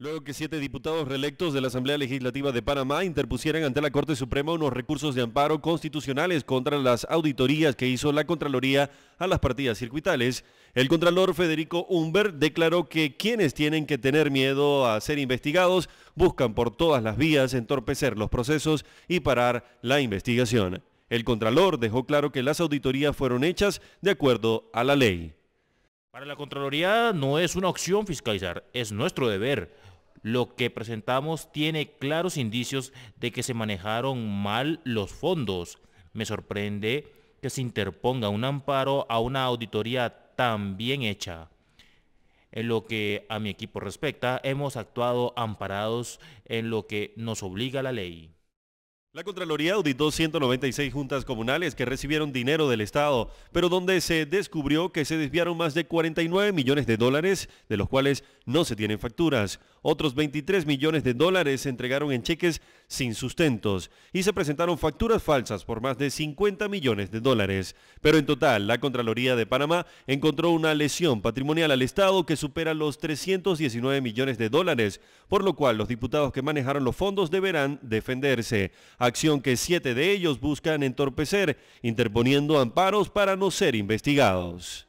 Luego que siete diputados reelectos de la Asamblea Legislativa de Panamá interpusieran ante la Corte Suprema unos recursos de amparo constitucionales contra las auditorías que hizo la Contraloría a las partidas circuitales, el Contralor Federico Humbert declaró que quienes tienen que tener miedo a ser investigados buscan por todas las vías entorpecer los procesos y parar la investigación. El Contralor dejó claro que las auditorías fueron hechas de acuerdo a la ley. Para la Contraloría no es una opción fiscalizar, es nuestro deber. Lo que presentamos tiene claros indicios de que se manejaron mal los fondos. Me sorprende que se interponga un amparo a una auditoría tan bien hecha. En lo que a mi equipo respecta, hemos actuado amparados en lo que nos obliga la ley. La Contraloría auditó 196 juntas comunales que recibieron dinero del Estado, pero donde se descubrió que se desviaron más de 49 millones de dólares, de los cuales no se tienen facturas. Otros 23 millones de dólares se entregaron en cheques sin sustentos y se presentaron facturas falsas por más de 50 millones de dólares. Pero en total, la Contraloría de Panamá encontró una lesión patrimonial al Estado que supera los 319 millones de dólares, por lo cual los diputados que manejaron los fondos deberán defenderse acción que siete de ellos buscan entorpecer, interponiendo amparos para no ser investigados.